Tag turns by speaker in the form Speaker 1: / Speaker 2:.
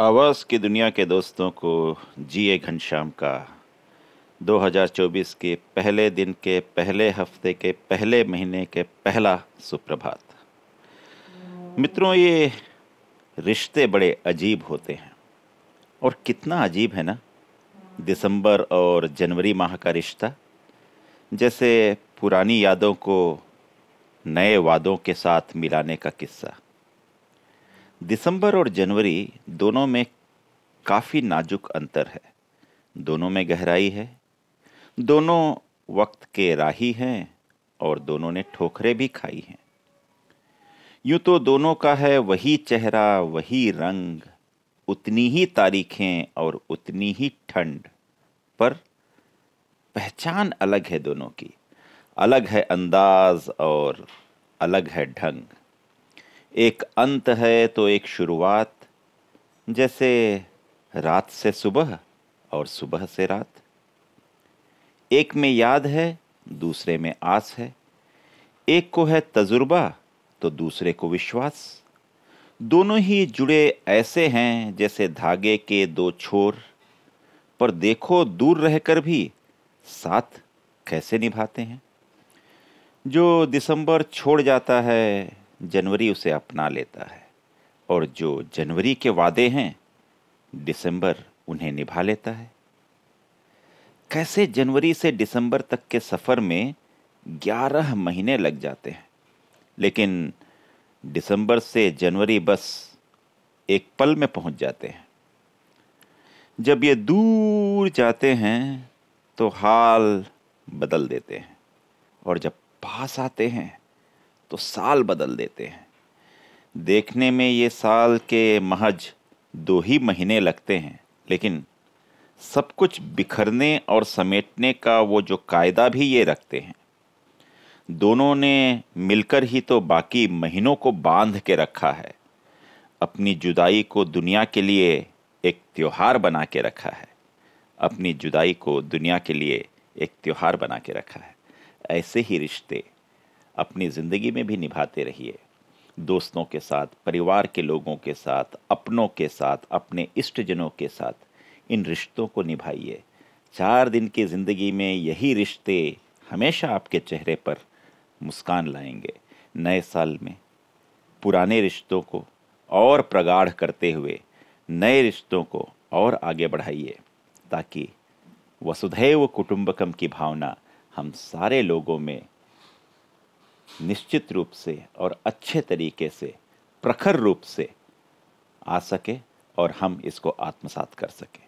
Speaker 1: आवाज़ की दुनिया के दोस्तों को ए घनश्याम का 2024 के पहले दिन के पहले हफ्ते के पहले महीने के पहला सुप्रभात मित्रों ये रिश्ते बड़े अजीब होते हैं और कितना अजीब है ना दिसंबर और जनवरी माह का रिश्ता जैसे पुरानी यादों को नए वादों के साथ मिलाने का किस्सा दिसंबर और जनवरी दोनों में काफ़ी नाजुक अंतर है दोनों में गहराई है दोनों वक्त के राही हैं और दोनों ने ठोकरें भी खाई हैं यूं तो दोनों का है वही चेहरा वही रंग उतनी ही तारीखें और उतनी ही ठंड पर पहचान अलग है दोनों की अलग है अंदाज और अलग है ढंग एक अंत है तो एक शुरुआत जैसे रात से सुबह और सुबह से रात एक में याद है दूसरे में आस है एक को है तजुर्बा तो दूसरे को विश्वास दोनों ही जुड़े ऐसे हैं जैसे धागे के दो छोर पर देखो दूर रहकर भी साथ कैसे निभाते हैं जो दिसंबर छोड़ जाता है जनवरी उसे अपना लेता है और जो जनवरी के वादे हैं दिसंबर उन्हें निभा लेता है कैसे जनवरी से दिसंबर तक के सफ़र में ग्यारह महीने लग जाते हैं लेकिन दिसंबर से जनवरी बस एक पल में पहुंच जाते हैं जब ये दूर जाते हैं तो हाल बदल देते हैं और जब पास आते हैं तो साल बदल देते हैं देखने में ये साल के महज दो ही महीने लगते हैं लेकिन सब कुछ बिखरने और समेटने का वो जो कायदा भी ये रखते हैं दोनों ने मिलकर ही तो बाकी महीनों को बांध के रखा है अपनी जुदाई को दुनिया के लिए एक त्यौहार बना के रखा है अपनी जुदाई को दुनिया के लिए एक त्यौहार बना के रखा है ऐसे ही रिश्ते अपनी ज़िंदगी में भी निभाते रहिए दोस्तों के साथ परिवार के लोगों के साथ अपनों के साथ अपने इष्टजनों के साथ इन रिश्तों को निभाइए चार दिन की ज़िंदगी में यही रिश्ते हमेशा आपके चेहरे पर मुस्कान लाएंगे नए साल में पुराने रिश्तों को और प्रगाढ़ करते हुए नए रिश्तों को और आगे बढ़ाइए ताकि वसुधैव कुटुंबकम की भावना हम सारे लोगों में निश्चित रूप से और अच्छे तरीके से प्रखर रूप से आ सके और हम इसको आत्मसात कर सकें